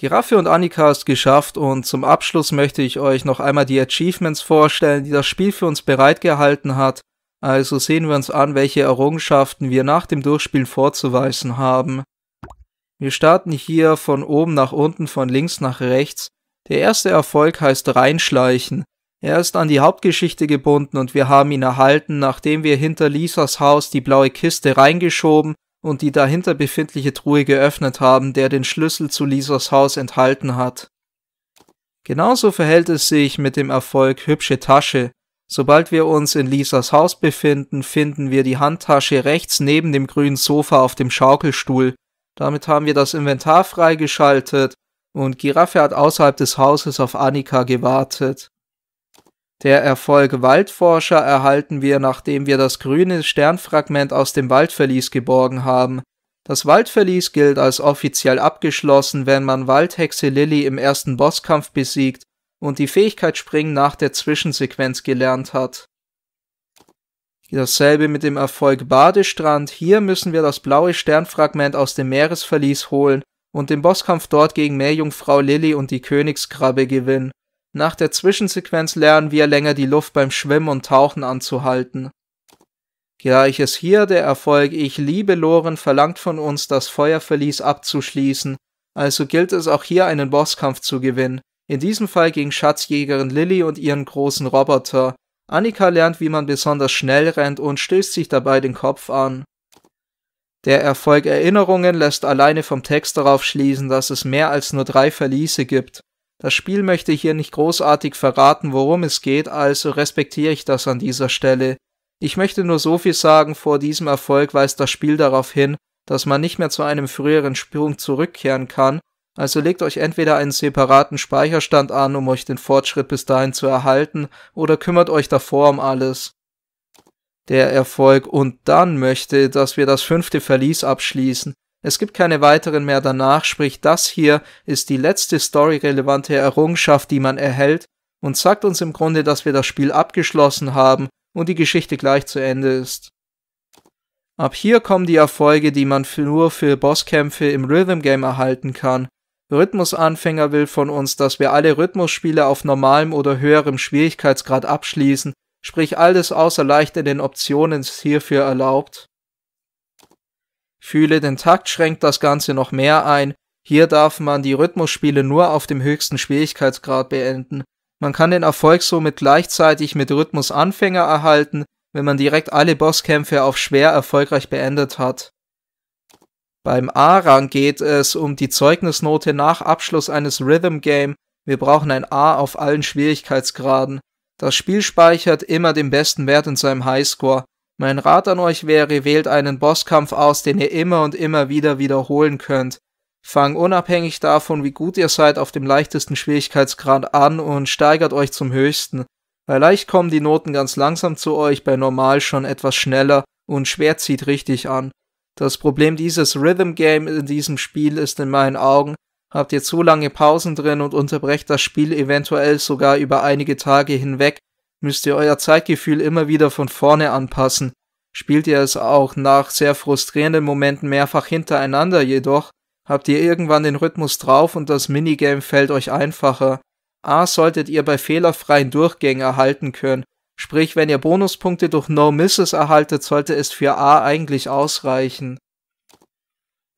Giraffe und Annika ist geschafft und zum Abschluss möchte ich euch noch einmal die Achievements vorstellen, die das Spiel für uns bereitgehalten hat. Also sehen wir uns an, welche Errungenschaften wir nach dem Durchspielen vorzuweisen haben. Wir starten hier von oben nach unten, von links nach rechts. Der erste Erfolg heißt Reinschleichen. Er ist an die Hauptgeschichte gebunden und wir haben ihn erhalten, nachdem wir hinter Lisas Haus die blaue Kiste reingeschoben und die dahinter befindliche Truhe geöffnet haben, der den Schlüssel zu Lisas Haus enthalten hat. Genauso verhält es sich mit dem Erfolg hübsche Tasche. Sobald wir uns in Lisas Haus befinden, finden wir die Handtasche rechts neben dem grünen Sofa auf dem Schaukelstuhl. Damit haben wir das Inventar freigeschaltet und Giraffe hat außerhalb des Hauses auf Annika gewartet. Der Erfolg Waldforscher erhalten wir, nachdem wir das grüne Sternfragment aus dem Waldverlies geborgen haben. Das Waldverlies gilt als offiziell abgeschlossen, wenn man Waldhexe Lilly im ersten Bosskampf besiegt und die Fähigkeit Springen nach der Zwischensequenz gelernt hat. Dasselbe mit dem Erfolg Badestrand. Hier müssen wir das blaue Sternfragment aus dem Meeresverlies holen und den Bosskampf dort gegen Meerjungfrau Lilly und die Königskrabbe gewinnen. Nach der Zwischensequenz lernen wir länger die Luft beim Schwimmen und Tauchen anzuhalten. Gleiches hier der Erfolg Ich liebe Loren verlangt von uns, das Feuerverlies abzuschließen, also gilt es auch hier einen Bosskampf zu gewinnen, in diesem Fall gegen Schatzjägerin Lilly und ihren großen Roboter. Annika lernt, wie man besonders schnell rennt und stößt sich dabei den Kopf an. Der Erfolg Erinnerungen lässt alleine vom Text darauf schließen, dass es mehr als nur drei Verliese gibt. Das Spiel möchte hier nicht großartig verraten, worum es geht, also respektiere ich das an dieser Stelle. Ich möchte nur so viel sagen, vor diesem Erfolg weist das Spiel darauf hin, dass man nicht mehr zu einem früheren Sprung zurückkehren kann, also legt euch entweder einen separaten Speicherstand an, um euch den Fortschritt bis dahin zu erhalten, oder kümmert euch davor um alles. Der Erfolg und dann möchte, dass wir das fünfte Verlies abschließen. Es gibt keine weiteren mehr danach, sprich das hier ist die letzte storyrelevante Errungenschaft, die man erhält und sagt uns im Grunde, dass wir das Spiel abgeschlossen haben und die Geschichte gleich zu Ende ist. Ab hier kommen die Erfolge, die man für nur für Bosskämpfe im Rhythm Game erhalten kann. Rhythmusanfänger will von uns, dass wir alle Rhythmusspiele auf normalem oder höherem Schwierigkeitsgrad abschließen, sprich alles außer leicht in den Optionen ist hierfür erlaubt. Fühle den Takt schränkt das Ganze noch mehr ein. Hier darf man die Rhythmusspiele nur auf dem höchsten Schwierigkeitsgrad beenden. Man kann den Erfolg somit gleichzeitig mit Rhythmusanfänger erhalten, wenn man direkt alle Bosskämpfe auf schwer erfolgreich beendet hat. Beim A-Rang geht es um die Zeugnisnote nach Abschluss eines Rhythm Game. Wir brauchen ein A auf allen Schwierigkeitsgraden. Das Spiel speichert immer den besten Wert in seinem Highscore. Mein Rat an euch wäre, wählt einen Bosskampf aus, den ihr immer und immer wieder wiederholen könnt. Fang unabhängig davon, wie gut ihr seid, auf dem leichtesten Schwierigkeitsgrad an und steigert euch zum höchsten. Bei leicht kommen die Noten ganz langsam zu euch, bei normal schon etwas schneller und schwer zieht richtig an. Das Problem dieses Rhythm Game in diesem Spiel ist in meinen Augen, habt ihr zu lange Pausen drin und unterbrecht das Spiel eventuell sogar über einige Tage hinweg, müsst ihr euer Zeitgefühl immer wieder von vorne anpassen. Spielt ihr es auch nach sehr frustrierenden Momenten mehrfach hintereinander jedoch, habt ihr irgendwann den Rhythmus drauf und das Minigame fällt euch einfacher. A solltet ihr bei fehlerfreien Durchgängen erhalten können. Sprich, wenn ihr Bonuspunkte durch No Misses erhaltet, sollte es für A eigentlich ausreichen.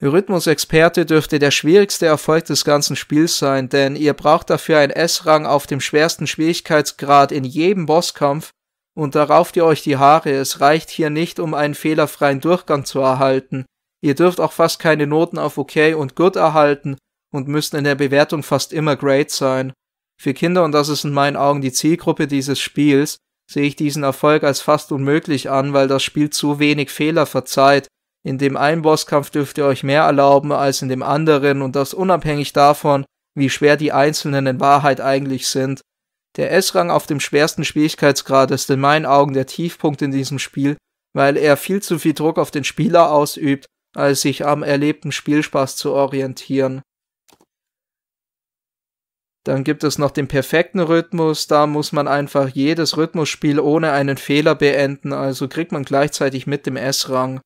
Rhythmusexperte dürfte der schwierigste Erfolg des ganzen Spiels sein, denn ihr braucht dafür ein S-Rang auf dem schwersten Schwierigkeitsgrad in jedem Bosskampf und da rauft ihr euch die Haare. Es reicht hier nicht, um einen fehlerfreien Durchgang zu erhalten. Ihr dürft auch fast keine Noten auf okay und Good erhalten und müsst in der Bewertung fast immer Great sein. Für Kinder, und das ist in meinen Augen die Zielgruppe dieses Spiels, sehe ich diesen Erfolg als fast unmöglich an, weil das Spiel zu wenig Fehler verzeiht in dem einen Bosskampf dürft ihr euch mehr erlauben als in dem anderen und das unabhängig davon, wie schwer die einzelnen in Wahrheit eigentlich sind. Der S-Rang auf dem schwersten Schwierigkeitsgrad ist in meinen Augen der Tiefpunkt in diesem Spiel, weil er viel zu viel Druck auf den Spieler ausübt, als sich am erlebten Spielspaß zu orientieren. Dann gibt es noch den perfekten Rhythmus, da muss man einfach jedes Rhythmusspiel ohne einen Fehler beenden, also kriegt man gleichzeitig mit dem S-Rang.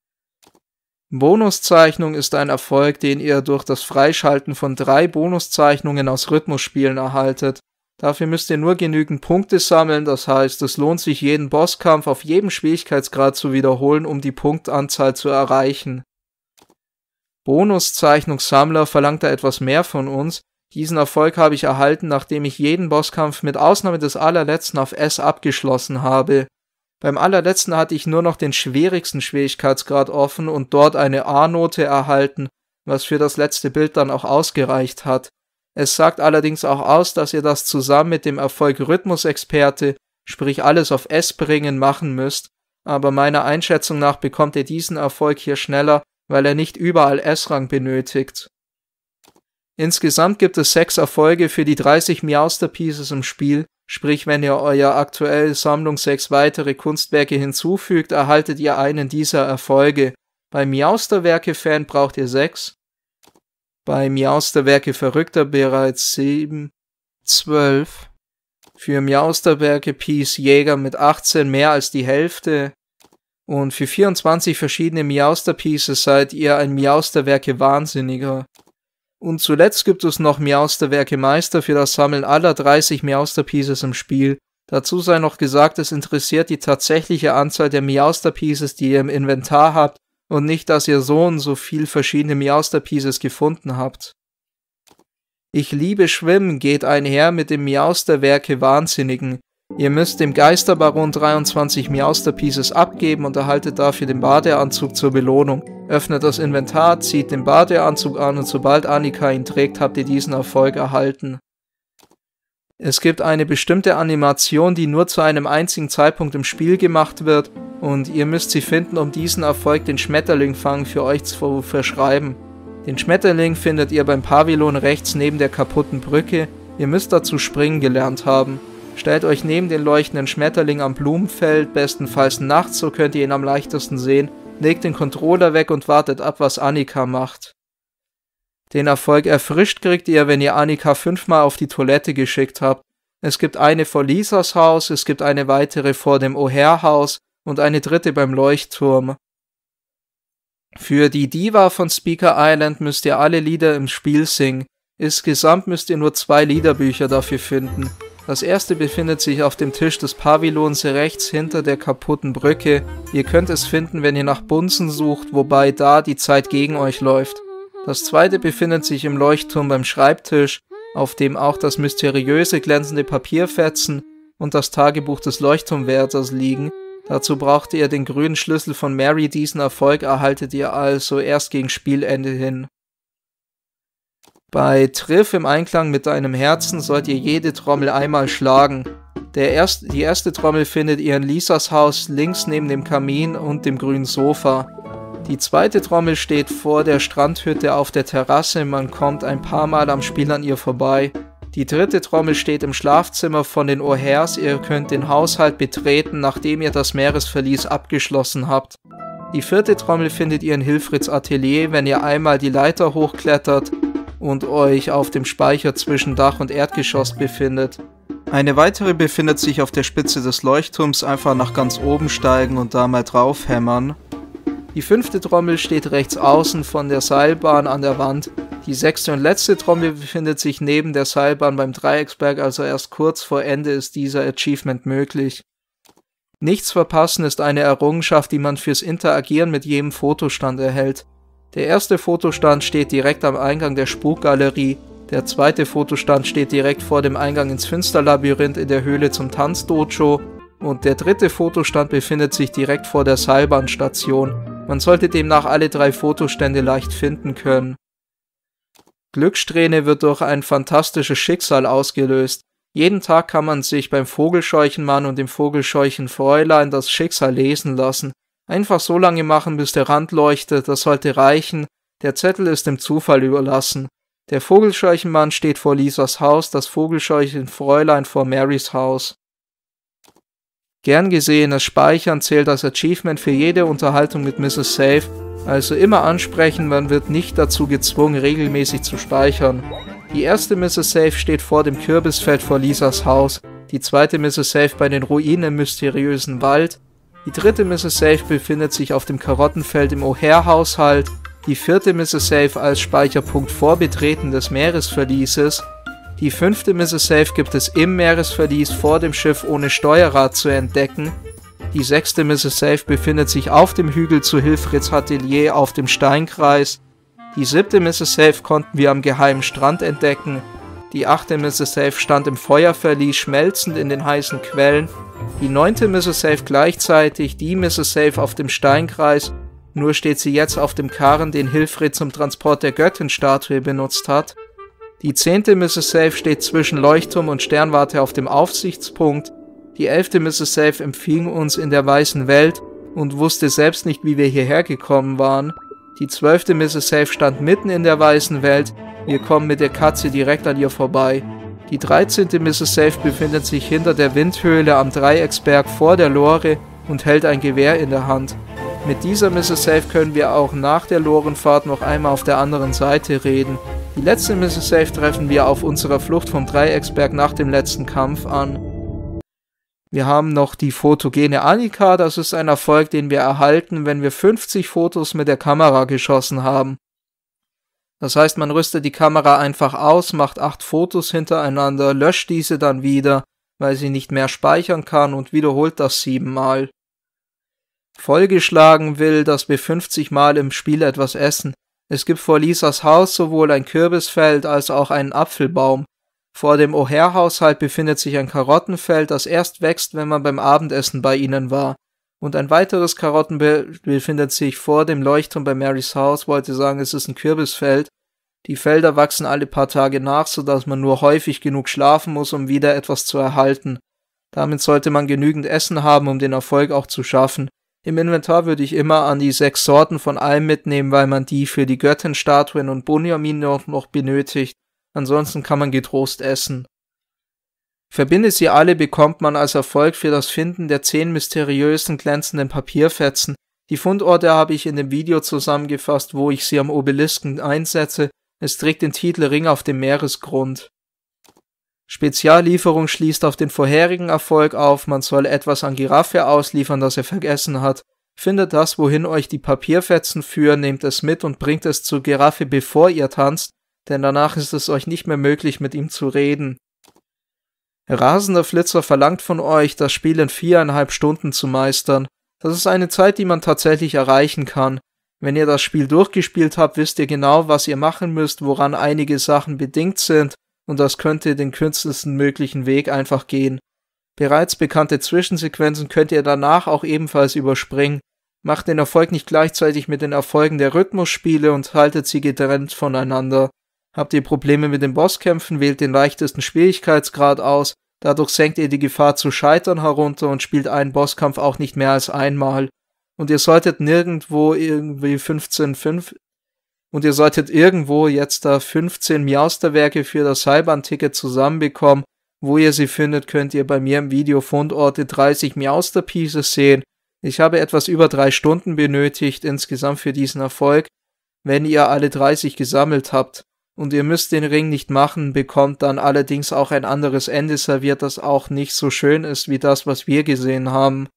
Bonuszeichnung ist ein Erfolg, den ihr durch das Freischalten von drei Bonuszeichnungen aus Rhythmusspielen erhaltet. Dafür müsst ihr nur genügend Punkte sammeln, das heißt, es lohnt sich jeden Bosskampf auf jedem Schwierigkeitsgrad zu wiederholen, um die Punktanzahl zu erreichen. Bonuszeichnungssammler verlangt da etwas mehr von uns. Diesen Erfolg habe ich erhalten, nachdem ich jeden Bosskampf mit Ausnahme des allerletzten auf S abgeschlossen habe. Beim allerletzten hatte ich nur noch den schwierigsten Schwierigkeitsgrad offen und dort eine A-Note erhalten, was für das letzte Bild dann auch ausgereicht hat. Es sagt allerdings auch aus, dass ihr das zusammen mit dem Erfolg Rhythmusexperte, sprich alles auf S bringen, machen müsst, aber meiner Einschätzung nach bekommt ihr diesen Erfolg hier schneller, weil er nicht überall S-Rang benötigt. Insgesamt gibt es sechs Erfolge für die 30 Meowster Pieces im Spiel, Sprich, wenn ihr euer aktuell Sammlung sechs weitere Kunstwerke hinzufügt, erhaltet ihr einen dieser Erfolge. Bei Miausterwerke-Fan braucht ihr sechs, bei Miausterwerke Verrückter bereits sieben, zwölf. Für Miausterwerke Peace Jäger mit 18 mehr als die Hälfte. Und für 24 verschiedene Miauster-Pieces seid ihr ein Miausterwerke Wahnsinniger. Und zuletzt gibt es noch Miausterwerke Meister für das Sammeln aller 30 Miausterpieces im Spiel. Dazu sei noch gesagt, es interessiert die tatsächliche Anzahl der Miausterpieces, die ihr im Inventar habt und nicht, dass ihr so und so viel verschiedene Miausterpieces gefunden habt. Ich liebe Schwimmen geht einher mit dem Miausterwerke Wahnsinnigen. Ihr müsst dem Geisterbaron 23 Masterpieces abgeben und erhaltet dafür den Badeanzug zur Belohnung. Öffnet das Inventar, zieht den Badeanzug an und sobald Annika ihn trägt, habt ihr diesen Erfolg erhalten. Es gibt eine bestimmte Animation, die nur zu einem einzigen Zeitpunkt im Spiel gemacht wird und ihr müsst sie finden, um diesen Erfolg den Schmetterling fangen für euch zu verschreiben. Den Schmetterling findet ihr beim Pavillon rechts neben der kaputten Brücke, ihr müsst dazu springen gelernt haben. Stellt euch neben den leuchtenden Schmetterling am Blumenfeld, bestenfalls nachts, so könnt ihr ihn am leichtesten sehen, legt den Controller weg und wartet ab, was Annika macht. Den Erfolg erfrischt kriegt ihr, wenn ihr Annika fünfmal auf die Toilette geschickt habt. Es gibt eine vor Lisas Haus, es gibt eine weitere vor dem O'Hare-Haus und eine dritte beim Leuchtturm. Für die Diva von Speaker Island müsst ihr alle Lieder im Spiel singen. Insgesamt müsst ihr nur zwei Liederbücher dafür finden. Das erste befindet sich auf dem Tisch des Pavillons rechts hinter der kaputten Brücke. Ihr könnt es finden, wenn ihr nach Bunsen sucht, wobei da die Zeit gegen euch läuft. Das zweite befindet sich im Leuchtturm beim Schreibtisch, auf dem auch das mysteriöse glänzende Papierfetzen und das Tagebuch des Leuchtturmwärters liegen. Dazu braucht ihr den grünen Schlüssel von Mary, diesen Erfolg erhaltet ihr also erst gegen Spielende hin. Bei Triff im Einklang mit deinem Herzen sollt ihr jede Trommel einmal schlagen. Der erst, die erste Trommel findet ihr in Lisas Haus links neben dem Kamin und dem grünen Sofa. Die zweite Trommel steht vor der Strandhütte auf der Terrasse, man kommt ein paar Mal am Spiel an ihr vorbei. Die dritte Trommel steht im Schlafzimmer von den O'Hares, ihr könnt den Haushalt betreten, nachdem ihr das Meeresverlies abgeschlossen habt. Die vierte Trommel findet ihr in Hilfrids Atelier, wenn ihr einmal die Leiter hochklettert und euch auf dem Speicher zwischen Dach und Erdgeschoss befindet. Eine weitere befindet sich auf der Spitze des Leuchtturms, einfach nach ganz oben steigen und da mal draufhämmern. Die fünfte Trommel steht rechts außen von der Seilbahn an der Wand. Die sechste und letzte Trommel befindet sich neben der Seilbahn beim Dreiecksberg, also erst kurz vor Ende ist dieser Achievement möglich. Nichts verpassen ist eine Errungenschaft, die man fürs Interagieren mit jedem Fotostand erhält. Der erste Fotostand steht direkt am Eingang der Spukgalerie, der zweite Fotostand steht direkt vor dem Eingang ins Finsterlabyrinth in der Höhle zum Tanzdojo und der dritte Fotostand befindet sich direkt vor der Seilbahnstation. Man sollte demnach alle drei Fotostände leicht finden können. Glückssträhne wird durch ein fantastisches Schicksal ausgelöst. Jeden Tag kann man sich beim Vogelscheuchenmann und dem Vogelscheuchenfräulein das Schicksal lesen lassen. Einfach so lange machen, bis der Rand leuchtet, das sollte reichen. Der Zettel ist dem Zufall überlassen. Der Vogelscheuchenmann steht vor Lisas Haus, das Vogelscheuchenfräulein vor Marys Haus. Gern gesehenes Speichern zählt als Achievement für jede Unterhaltung mit Mrs. Safe, also immer ansprechen, man wird nicht dazu gezwungen, regelmäßig zu speichern. Die erste Mrs. Safe steht vor dem Kürbisfeld vor Lisas Haus, die zweite Mrs. Safe bei den Ruinen im mysteriösen Wald, die dritte Mrs. Safe befindet sich auf dem Karottenfeld im O'Hare-Haushalt, die vierte Mrs. Safe als Speicherpunkt vor Betreten des Meeresverlieses, die fünfte Mrs. Safe gibt es im Meeresverlies vor dem Schiff ohne Steuerrad zu entdecken, die sechste Mrs. Safe befindet sich auf dem Hügel zu Hilfrids Atelier auf dem Steinkreis, die siebte Mrs. Safe konnten wir am geheimen Strand entdecken die achte Mississippi stand im Feuerverlies schmelzend in den heißen Quellen. Die neunte Mississippi gleichzeitig, die Mississippi auf dem Steinkreis, nur steht sie jetzt auf dem Karren, den Hilfred zum Transport der Göttinstatue benutzt hat. Die zehnte Mississippi steht zwischen Leuchtturm und Sternwarte auf dem Aufsichtspunkt. Die elfte Mississippi empfing uns in der weißen Welt und wusste selbst nicht, wie wir hierher gekommen waren. Die zwölfte Mrs. Safe stand mitten in der weißen Welt. Wir kommen mit der Katze direkt an ihr vorbei. Die 13. Mrs. Safe befindet sich hinter der Windhöhle am Dreiecksberg vor der Lore und hält ein Gewehr in der Hand. Mit dieser Mrs. Safe können wir auch nach der Lorenfahrt noch einmal auf der anderen Seite reden. Die letzte Mrs. Safe treffen wir auf unserer Flucht vom Dreiecksberg nach dem letzten Kampf an. Wir haben noch die fotogene Annika. Das ist ein Erfolg, den wir erhalten, wenn wir 50 Fotos mit der Kamera geschossen haben. Das heißt, man rüstet die Kamera einfach aus, macht 8 Fotos hintereinander, löscht diese dann wieder, weil sie nicht mehr speichern kann und wiederholt das 7 Mal. Vollgeschlagen will, dass wir 50 Mal im Spiel etwas essen. Es gibt vor Lisas Haus sowohl ein Kürbisfeld als auch einen Apfelbaum. Vor dem O'Hare-Haushalt befindet sich ein Karottenfeld, das erst wächst, wenn man beim Abendessen bei ihnen war. Und ein weiteres Karottenfeld befindet sich vor dem Leuchtturm bei Marys Haus, wollte sagen, es ist ein Kürbisfeld. Die Felder wachsen alle paar Tage nach, sodass man nur häufig genug schlafen muss, um wieder etwas zu erhalten. Damit sollte man genügend Essen haben, um den Erfolg auch zu schaffen. Im Inventar würde ich immer an die sechs Sorten von allem mitnehmen, weil man die für die Göttinstatuen und Bunyamin noch benötigt. Ansonsten kann man getrost essen. Verbindet sie alle, bekommt man als Erfolg für das Finden der zehn mysteriösen glänzenden Papierfetzen. Die Fundorte habe ich in dem Video zusammengefasst, wo ich sie am Obelisken einsetze. Es trägt den Titel Ring auf dem Meeresgrund. Speziallieferung schließt auf den vorherigen Erfolg auf, man soll etwas an Giraffe ausliefern, das er vergessen hat. Findet das, wohin euch die Papierfetzen führen, nehmt es mit und bringt es zur Giraffe, bevor ihr tanzt, denn danach ist es euch nicht mehr möglich, mit ihm zu reden. Rasender Flitzer verlangt von euch, das Spiel in viereinhalb Stunden zu meistern. Das ist eine Zeit, die man tatsächlich erreichen kann. Wenn ihr das Spiel durchgespielt habt, wisst ihr genau, was ihr machen müsst, woran einige Sachen bedingt sind, und das könnt ihr den kürzesten möglichen Weg einfach gehen. Bereits bekannte Zwischensequenzen könnt ihr danach auch ebenfalls überspringen. Macht den Erfolg nicht gleichzeitig mit den Erfolgen der Rhythmusspiele und haltet sie getrennt voneinander. Habt ihr Probleme mit den Bosskämpfen, wählt den leichtesten Schwierigkeitsgrad aus, dadurch senkt ihr die Gefahr zu scheitern herunter und spielt einen Bosskampf auch nicht mehr als einmal. Und ihr solltet nirgendwo irgendwie 15, 5, und ihr solltet irgendwo jetzt da 15 Miausterwerke für das Cyban-Ticket zusammenbekommen. Wo ihr sie findet, könnt ihr bei mir im Video Fundorte 30 Miausterpieces sehen. Ich habe etwas über drei Stunden benötigt insgesamt für diesen Erfolg, wenn ihr alle 30 gesammelt habt und ihr müsst den Ring nicht machen, bekommt dann allerdings auch ein anderes Ende serviert, das auch nicht so schön ist wie das, was wir gesehen haben.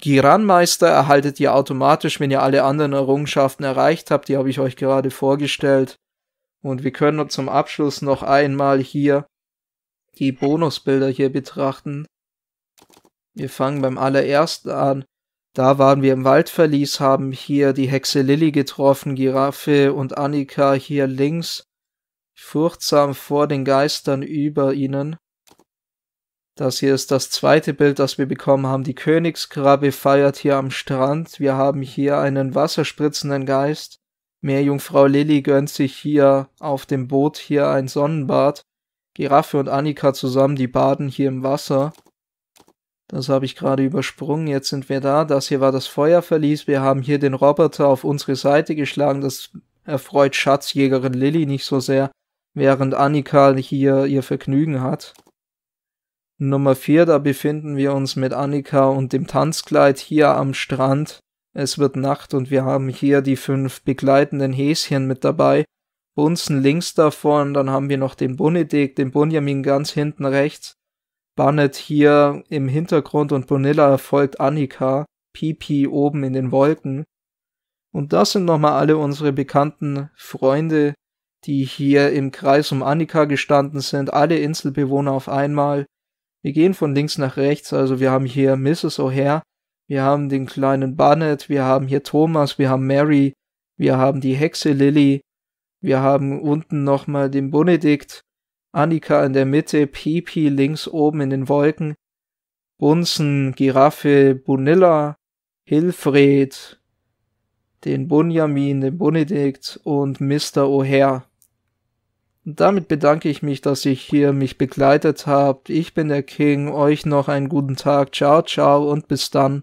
Giranmeister erhaltet ihr automatisch, wenn ihr alle anderen Errungenschaften erreicht habt, die habe ich euch gerade vorgestellt. Und wir können zum Abschluss noch einmal hier die Bonusbilder hier betrachten. Wir fangen beim allerersten an. Da waren wir im Waldverlies, haben hier die Hexe Lilly getroffen, Giraffe und Annika hier links, furchtsam vor den Geistern über ihnen. Das hier ist das zweite Bild, das wir bekommen haben. Die Königskrabbe feiert hier am Strand. Wir haben hier einen wasserspritzenden Geist. Meerjungfrau Lilly gönnt sich hier auf dem Boot hier ein Sonnenbad. Giraffe und Annika zusammen, die baden hier im Wasser. Das habe ich gerade übersprungen. Jetzt sind wir da. Das hier war das Feuerverlies. Wir haben hier den Roboter auf unsere Seite geschlagen. Das erfreut Schatzjägerin Lilly nicht so sehr, während Annika hier ihr Vergnügen hat. Nummer 4, da befinden wir uns mit Annika und dem Tanzkleid hier am Strand. Es wird Nacht und wir haben hier die fünf begleitenden Häschen mit dabei. Bunsen links davon, dann haben wir noch den Benedikt, den Bunjamin ganz hinten rechts Barnett hier im Hintergrund und Bonilla folgt Annika, Pipi oben in den Wolken. Und das sind nochmal alle unsere bekannten Freunde, die hier im Kreis um Annika gestanden sind, alle Inselbewohner auf einmal. Wir gehen von links nach rechts, also wir haben hier Mrs. O'Hare, wir haben den kleinen Barnett, wir haben hier Thomas, wir haben Mary, wir haben die Hexe Lily, wir haben unten nochmal den Benedikt, Annika in der Mitte, Pipi links oben in den Wolken, Bunsen, Giraffe, Bunilla, Hilfred, den Bunjamin, den Benedikt und Mr. O'Hare. damit bedanke ich mich, dass ihr hier mich begleitet habt. Ich bin der King, euch noch einen guten Tag, ciao, ciao und bis dann.